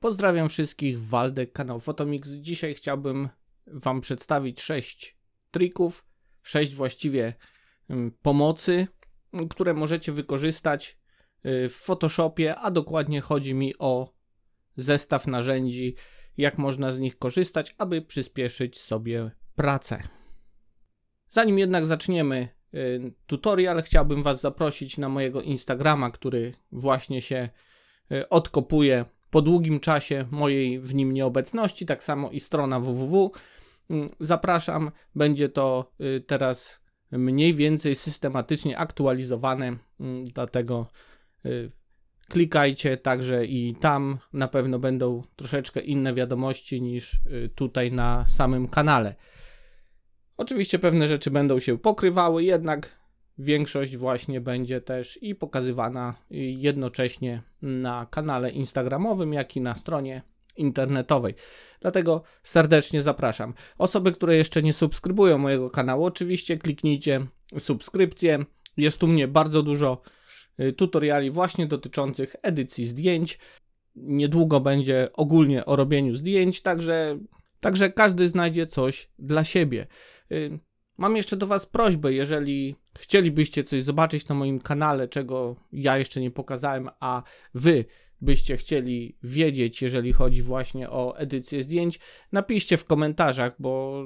Pozdrawiam wszystkich, Waldek, kanał Fotomix. Dzisiaj chciałbym Wam przedstawić 6 trików, 6 właściwie mm, pomocy, mm, które możecie wykorzystać y, w Photoshopie, a dokładnie chodzi mi o zestaw narzędzi, jak można z nich korzystać, aby przyspieszyć sobie pracę. Zanim jednak zaczniemy y, tutorial, chciałbym Was zaprosić na mojego Instagrama, który właśnie się y, odkopuje po długim czasie mojej w nim nieobecności, tak samo i strona www. Mm, zapraszam, będzie to y, teraz mniej więcej systematycznie aktualizowane, mm, dlatego y, klikajcie także i tam na pewno będą troszeczkę inne wiadomości niż y, tutaj na samym kanale. Oczywiście pewne rzeczy będą się pokrywały, jednak większość właśnie będzie też i pokazywana jednocześnie na kanale Instagramowym, jak i na stronie internetowej. Dlatego serdecznie zapraszam. Osoby, które jeszcze nie subskrybują mojego kanału, oczywiście kliknijcie subskrypcję. Jest u mnie bardzo dużo y, tutoriali właśnie dotyczących edycji zdjęć. Niedługo będzie ogólnie o robieniu zdjęć, także, także każdy znajdzie coś dla siebie. Y, Mam jeszcze do Was prośbę, jeżeli chcielibyście coś zobaczyć na moim kanale, czego ja jeszcze nie pokazałem, a Wy byście chcieli wiedzieć, jeżeli chodzi właśnie o edycję zdjęć, napiszcie w komentarzach, bo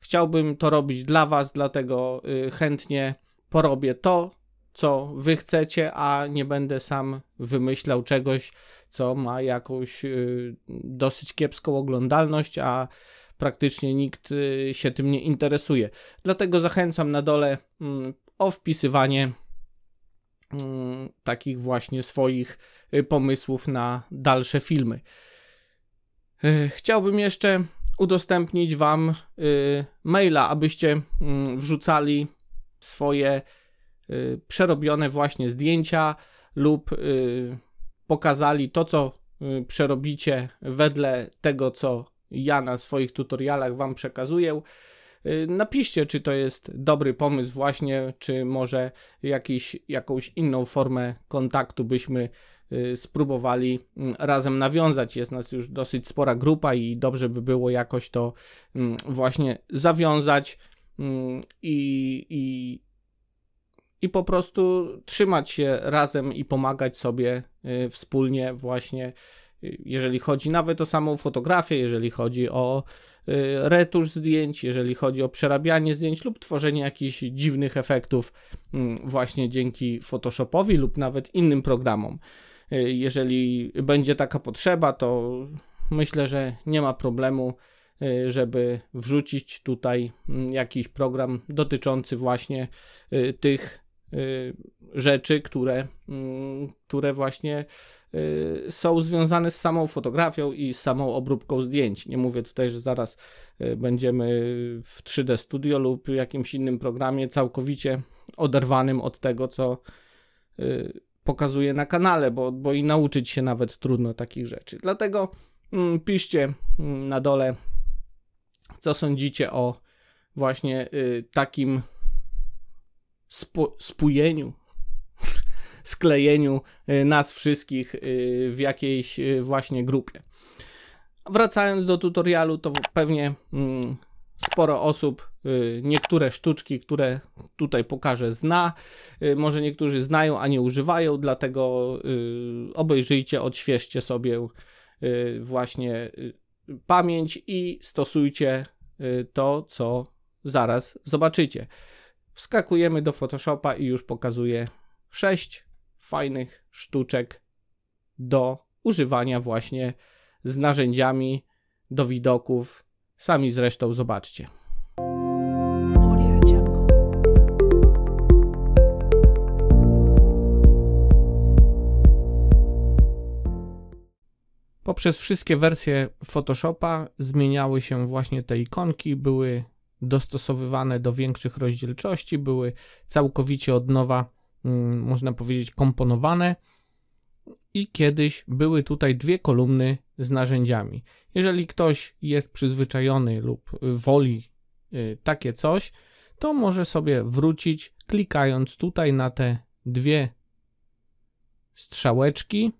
chciałbym to robić dla Was, dlatego y, chętnie porobię to, co Wy chcecie, a nie będę sam wymyślał czegoś, co ma jakąś y, dosyć kiepską oglądalność, a praktycznie nikt y, się tym nie interesuje. Dlatego zachęcam na dole mm, o wpisywanie mm, takich właśnie swoich y, pomysłów na dalsze filmy. Y, chciałbym jeszcze udostępnić Wam maila, abyście mm, wrzucali swoje przerobione właśnie zdjęcia lub pokazali to, co przerobicie wedle tego, co ja na swoich tutorialach Wam przekazuję. Y, napiszcie, czy to jest dobry pomysł, właśnie, czy może jakiś, jakąś inną formę kontaktu byśmy y, spróbowali mm, razem nawiązać. Jest nas już dosyć spora grupa i dobrze by było jakoś to mm, właśnie zawiązać mm, i, i, i po prostu trzymać się razem i pomagać sobie y, wspólnie, właśnie jeżeli chodzi nawet o samą fotografię, jeżeli chodzi o y, retusz zdjęć, jeżeli chodzi o przerabianie zdjęć lub tworzenie jakichś dziwnych efektów mm, właśnie dzięki Photoshopowi lub nawet innym programom. Y, jeżeli będzie taka potrzeba, to myślę, że nie ma problemu, y, żeby wrzucić tutaj mm, jakiś program dotyczący właśnie tych Y, rzeczy, które, mm, które właśnie y, są związane z samą fotografią i z samą obróbką zdjęć. Nie mówię tutaj, że zaraz y, będziemy w 3D Studio lub jakimś innym programie całkowicie oderwanym od tego, co pokazuję na kanale, bo, bo i nauczyć się nawet trudno takich rzeczy. Dlatego mm, piszcie mm, na dole, co sądzicie o właśnie takim spo, spójeniu, sklejeniu y, nas wszystkich y, w jakiejś y, właśnie grupie. Wracając do tutorialu, to pewnie mm, sporo osób niektóre sztuczki, które tutaj pokażę, zna. Może niektórzy znają, a nie używają, dlatego obejrzyjcie, odświeżcie sobie właśnie pamięć i stosujcie to, co zaraz zobaczycie. Wskakujemy do Photoshopa i już pokazuje 6 fajnych sztuczek do używania właśnie z narzędziami do widoków. Sami zresztą zobaczcie. Poprzez wszystkie wersje Photoshopa zmieniały się właśnie te ikonki, były dostosowywane do większych rozdzielczości, były całkowicie od nowa, mm, można powiedzieć, komponowane. I kiedyś były tutaj dwie kolumny z narzędziami. Jeżeli ktoś jest przyzwyczajony lub woli y, takie coś, to może sobie wrócić klikając tutaj na te dwie strzałeczki.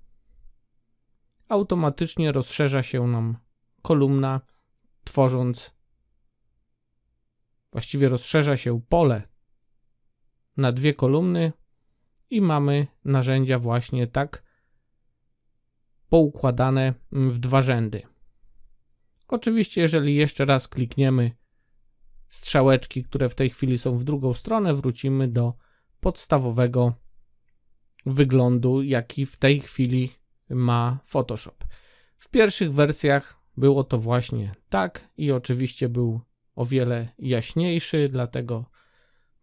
Automatycznie rozszerza się nam kolumna, tworząc właściwie rozszerza się pole na dwie kolumny i mamy narzędzia właśnie tak poukładane w dwa rzędy. Oczywiście, jeżeli jeszcze raz klikniemy strzałeczki, które w tej chwili są w drugą stronę, wrócimy do podstawowego wyglądu, jaki w tej chwili ma Photoshop. W pierwszych wersjach było to właśnie tak i oczywiście był o wiele jaśniejszy, dlatego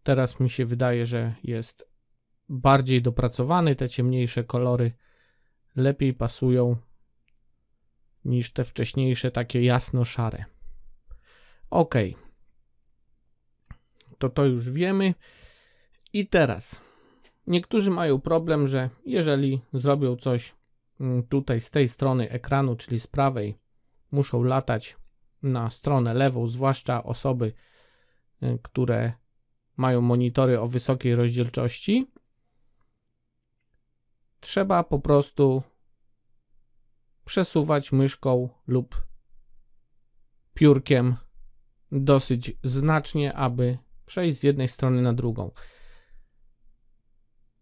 teraz mi się wydaje, że jest bardziej dopracowany. Te ciemniejsze kolory lepiej pasują niż te wcześniejsze, takie jasno-szare. Ok. To to już wiemy. I teraz niektórzy mają problem, że jeżeli zrobią coś mm, tutaj z tej strony ekranu, czyli z prawej, muszą latać na stronę lewą, zwłaszcza osoby, y, które mają monitory o wysokiej rozdzielczości, trzeba po prostu przesuwać myszką lub piórkiem dosyć znacznie, aby przejść z jednej strony na drugą.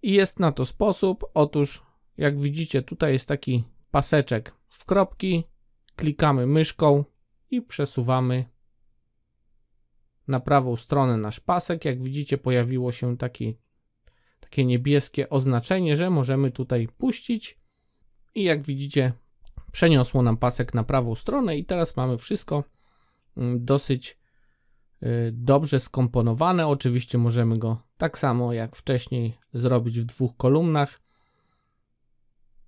I jest na to sposób. Otóż, jak widzicie, tutaj jest taki paseczek w kropki. Klikamy myszką i przesuwamy na prawą stronę nasz pasek. Jak widzicie pojawiło się taki, takie niebieskie oznaczenie, że możemy tutaj puścić i jak widzicie przeniosło nam pasek na prawą stronę i teraz mamy wszystko mm, dosyć y, dobrze skomponowane. Oczywiście możemy go tak samo jak wcześniej zrobić w dwóch kolumnach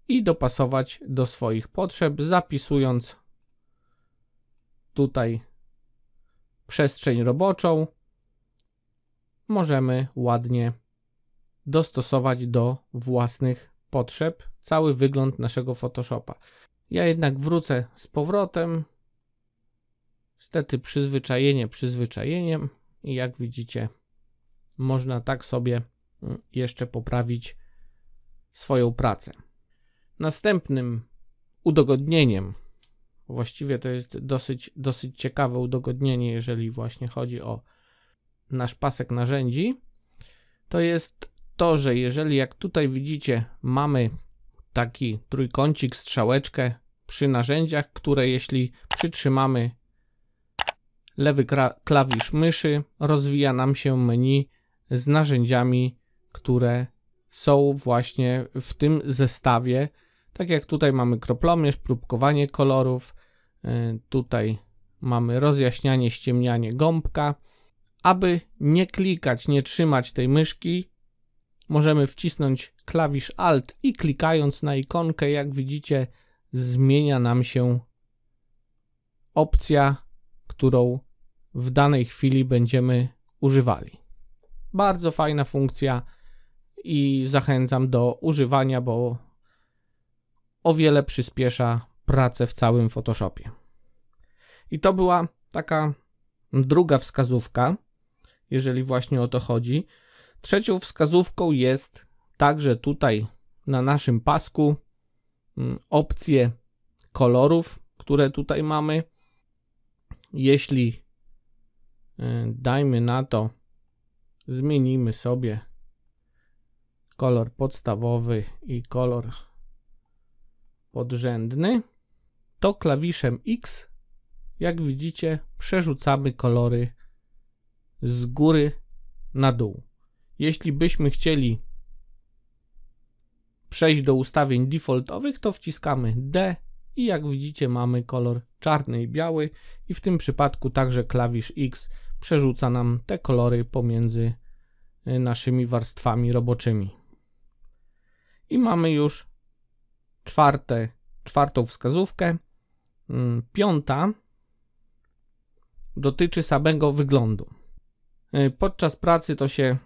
i dopasować do swoich potrzeb, zapisując tutaj przestrzeń roboczą możemy ładnie dostosować do własnych potrzeb cały wygląd naszego Photoshopa. Ja jednak wrócę z powrotem. Niestety przyzwyczajenie przyzwyczajeniem i jak widzicie można tak sobie mm, jeszcze poprawić swoją pracę. Następnym udogodnieniem Właściwie to jest dosyć, dosyć ciekawe udogodnienie, jeżeli właśnie chodzi o nasz pasek narzędzi. To jest to, że jeżeli jak tutaj widzicie, mamy taki trójkącik, strzałeczkę przy narzędziach, które jeśli przytrzymamy lewy klawisz myszy, rozwija nam się menu z narzędziami, które są właśnie w tym zestawie. Tak jak tutaj mamy kroplomierz, próbkowanie kolorów, E, tutaj mamy rozjaśnianie, ściemnianie gąbka. Aby nie klikać, nie trzymać tej myszki, możemy wcisnąć klawisz Alt i klikając na ikonkę, jak widzicie, zmienia nam się opcja, którą w danej chwili będziemy używali. Bardzo fajna funkcja i zachęcam do używania, bo o wiele przyspiesza pracę w całym Photoshopie. I to była taka druga wskazówka, jeżeli właśnie o to chodzi. Trzecią wskazówką jest także tutaj na naszym pasku mm, opcje kolorów, które tutaj mamy. Jeśli e, dajmy na to, zmienimy sobie kolor podstawowy i kolor podrzędny to klawiszem X, jak widzicie, przerzucamy kolory z góry na dół. Jeśli byśmy chcieli przejść do ustawień defaultowych, to wciskamy D i jak widzicie mamy kolor czarny i biały i w tym przypadku także klawisz X przerzuca nam te kolory pomiędzy y, naszymi warstwami roboczymi. I mamy już czwarte, czwartą wskazówkę. Mm, piąta dotyczy samego wyglądu. Y, podczas pracy to się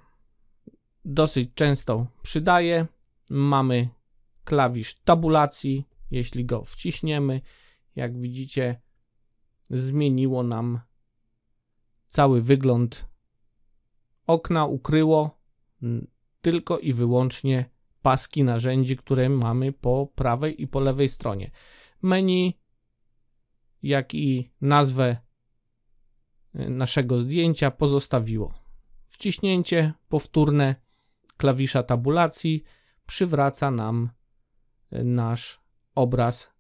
dosyć często przydaje. Mamy klawisz tabulacji. Jeśli go wciśniemy, jak widzicie, zmieniło nam cały wygląd okna, ukryło tylko i wyłącznie paski narzędzi, które mamy po prawej i po lewej stronie. Menu jak i nazwę e, naszego zdjęcia pozostawiło. Wciśnięcie powtórne klawisza tabulacji przywraca nam e, nasz obraz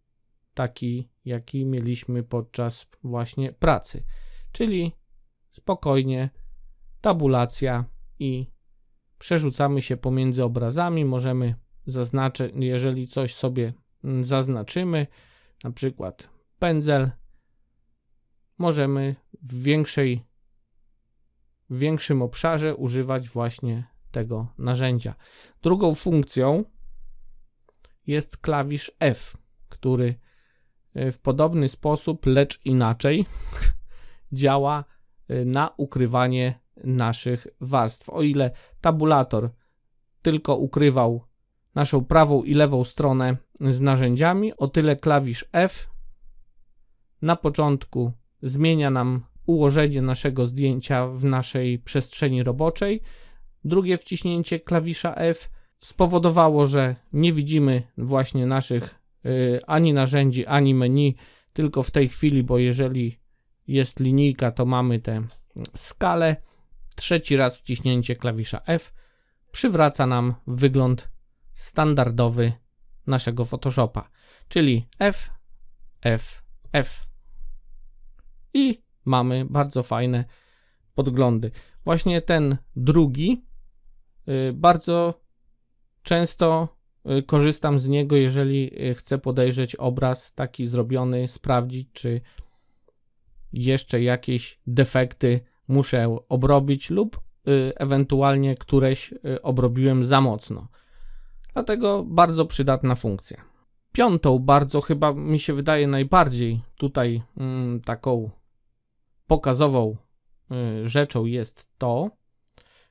taki, jaki mieliśmy podczas właśnie pracy. Czyli spokojnie tabulacja i przerzucamy się pomiędzy obrazami. Możemy zaznaczyć, jeżeli coś sobie mm, zaznaczymy, na przykład pędzel, możemy w większej w większym obszarze używać właśnie tego narzędzia. Drugą funkcją jest klawisz F, który e, w podobny sposób, lecz inaczej, działa e, na ukrywanie naszych warstw. O ile tabulator tylko ukrywał naszą prawą i lewą stronę z narzędziami, o tyle klawisz F na początku zmienia nam ułożenie naszego zdjęcia w naszej przestrzeni roboczej. Drugie wciśnięcie klawisza F spowodowało, że nie widzimy właśnie naszych y, ani narzędzi, ani menu, tylko w tej chwili, bo jeżeli jest linijka, to mamy tę skalę. Trzeci raz wciśnięcie klawisza F przywraca nam wygląd standardowy naszego Photoshopa, czyli F, F, F i mamy bardzo fajne podglądy. Właśnie ten drugi, y, bardzo często y, korzystam z niego, jeżeli y, chcę podejrzeć obraz taki zrobiony, sprawdzić, czy jeszcze jakieś defekty muszę obrobić lub ewentualnie któreś obrobiłem za mocno. Dlatego bardzo przydatna funkcja. Piątą, bardzo chyba mi się wydaje najbardziej tutaj mm, taką pokazową y, rzeczą jest to,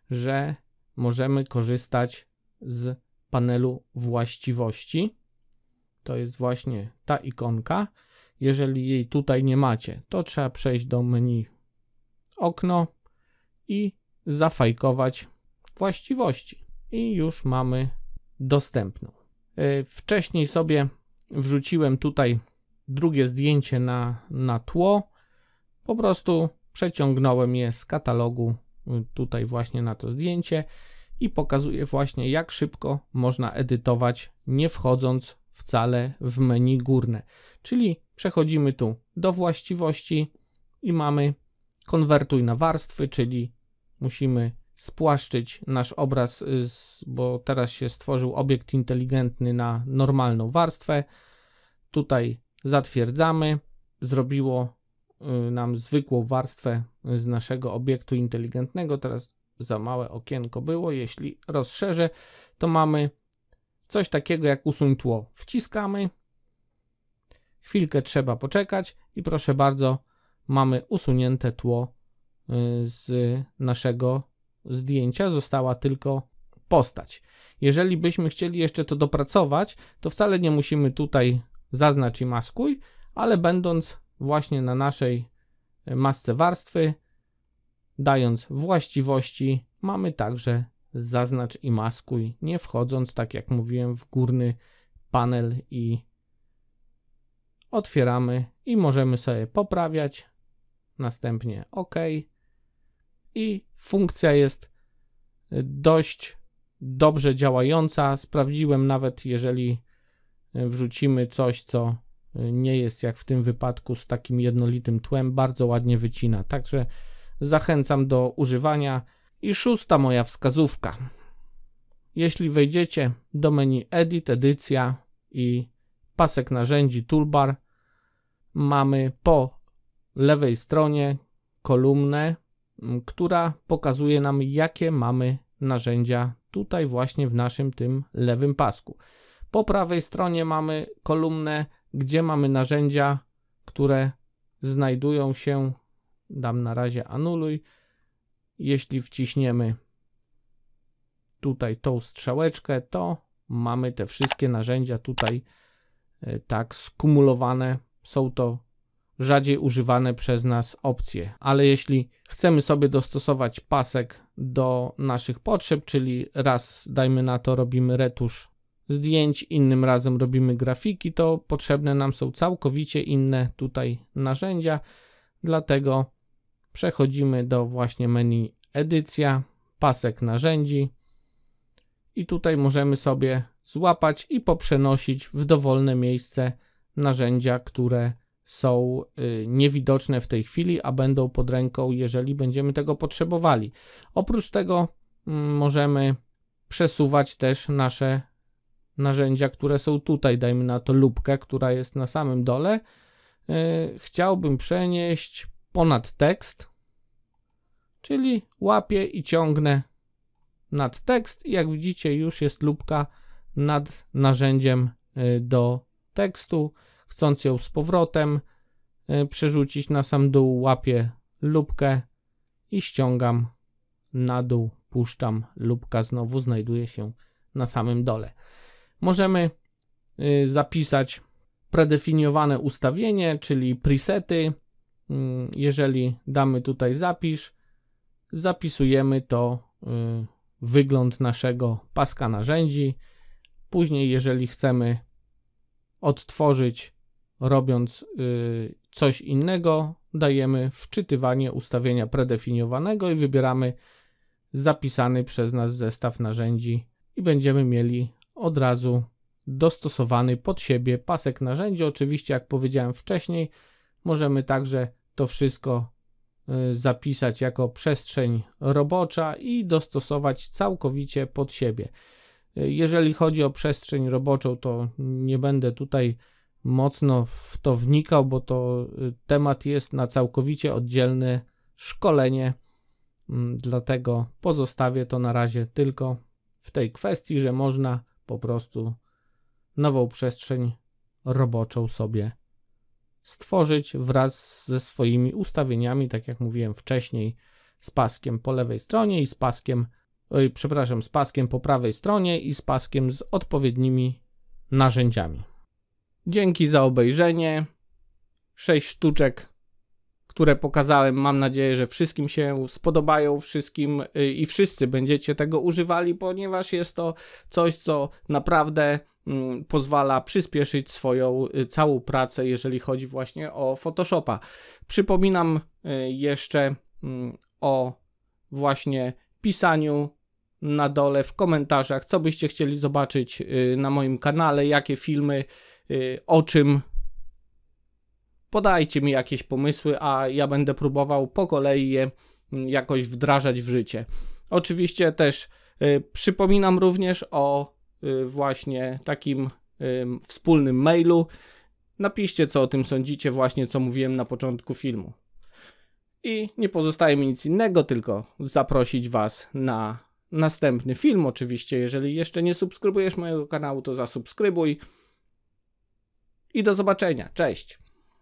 że możemy korzystać z panelu właściwości. To jest właśnie ta ikonka. Jeżeli jej tutaj nie macie, to trzeba przejść do menu okno i zafajkować właściwości. I już mamy dostępną. Y, wcześniej sobie wrzuciłem tutaj drugie zdjęcie na, na tło. Po prostu przeciągnąłem je z katalogu y, tutaj właśnie na to zdjęcie i pokazuję właśnie jak szybko można edytować nie wchodząc wcale w menu górne. Czyli przechodzimy tu do właściwości i mamy konwertuj na warstwy, czyli musimy spłaszczyć nasz obraz, bo teraz się stworzył obiekt inteligentny na normalną warstwę. Tutaj zatwierdzamy, zrobiło Y, nam zwykłą warstwę z naszego obiektu inteligentnego. Teraz za małe okienko było. Jeśli rozszerzę, to mamy coś takiego jak usuń tło. Wciskamy, chwilkę trzeba poczekać i proszę bardzo, mamy usunięte tło y, z naszego zdjęcia. Została tylko postać. Jeżeli byśmy chcieli jeszcze to dopracować, to wcale nie musimy tutaj zaznaczyć i maskuj, ale będąc właśnie na naszej e, masce warstwy. Dając właściwości, mamy także zaznacz i maskuj, nie wchodząc, tak jak mówiłem, w górny panel i otwieramy i możemy sobie poprawiać. Następnie OK. I funkcja jest e, dość dobrze działająca. Sprawdziłem nawet, jeżeli e, wrzucimy coś, co nie jest jak w tym wypadku z takim jednolitym tłem, bardzo ładnie wycina. Także zachęcam do używania. I szósta moja wskazówka. Jeśli wejdziecie do menu Edit, edycja i pasek narzędzi Toolbar, mamy po lewej stronie kolumnę, która pokazuje nam, jakie mamy narzędzia tutaj właśnie w naszym tym lewym pasku. Po prawej stronie mamy kolumnę gdzie mamy narzędzia, które znajdują się, dam na razie anuluj, jeśli wciśniemy tutaj tą strzałeczkę, to mamy te wszystkie narzędzia tutaj e, tak skumulowane. Są to rzadziej używane przez nas opcje, ale jeśli chcemy sobie dostosować pasek do naszych potrzeb, czyli raz dajmy na to robimy retusz zdjęć, innym razem robimy grafiki, to potrzebne nam są całkowicie inne tutaj narzędzia, dlatego przechodzimy do właśnie menu edycja, pasek narzędzi i tutaj możemy sobie złapać i poprzenosić w dowolne miejsce narzędzia, które są y, niewidoczne w tej chwili, a będą pod ręką, jeżeli będziemy tego potrzebowali. Oprócz tego mm, możemy przesuwać też nasze narzędzia, które są tutaj, dajmy na to lubkę, która jest na samym dole, e, chciałbym przenieść ponad tekst, czyli łapię i ciągnę nad tekst jak widzicie już jest lubka nad narzędziem e, do tekstu, chcąc ją z powrotem e, przerzucić na sam dół, łapię lubkę i ściągam na dół, puszczam, lubka znowu znajduje się na samym dole możemy y, zapisać predefiniowane ustawienie, czyli presety. Mm, jeżeli damy tutaj zapisz, zapisujemy to y, wygląd naszego paska narzędzi. Później, jeżeli chcemy odtworzyć, robiąc y, coś innego, dajemy wczytywanie ustawienia predefiniowanego i wybieramy zapisany przez nas zestaw narzędzi i będziemy mieli od razu dostosowany pod siebie pasek narzędzi. Oczywiście, jak powiedziałem wcześniej, możemy także to wszystko y, zapisać jako przestrzeń robocza i dostosować całkowicie pod siebie. Y, jeżeli chodzi o przestrzeń roboczą, to nie będę tutaj mocno w to wnikał, bo to y, temat jest na całkowicie oddzielne szkolenie. Mm, dlatego pozostawię to na razie tylko w tej kwestii, że można po prostu nową przestrzeń roboczą sobie stworzyć wraz ze swoimi ustawieniami, tak jak mówiłem wcześniej, z paskiem po lewej stronie i z paskiem, oj, przepraszam, z paskiem po prawej stronie i z paskiem z odpowiednimi narzędziami. Dzięki za obejrzenie. 6 sztuczek które pokazałem. Mam nadzieję, że wszystkim się spodobają, wszystkim y, i wszyscy będziecie tego używali, ponieważ jest to coś, co naprawdę mm, pozwala przyspieszyć swoją y, całą pracę, jeżeli chodzi właśnie o Photoshopa. Przypominam y, jeszcze mm, o właśnie pisaniu na dole w komentarzach, co byście chcieli zobaczyć na moim kanale, jakie filmy, o czym podajcie mi jakieś pomysły, a ja będę próbował po kolei je mm, jakoś wdrażać w życie. Oczywiście też y, przypominam również o y, właśnie takim wspólnym mailu. Napiszcie, co o tym sądzicie, właśnie co mówiłem na początku filmu. I nie pozostaje mi nic innego, tylko zaprosić Was na następny film. Oczywiście, jeżeli jeszcze nie subskrybujesz mojego kanału, to zasubskrybuj. I do zobaczenia. Cześć.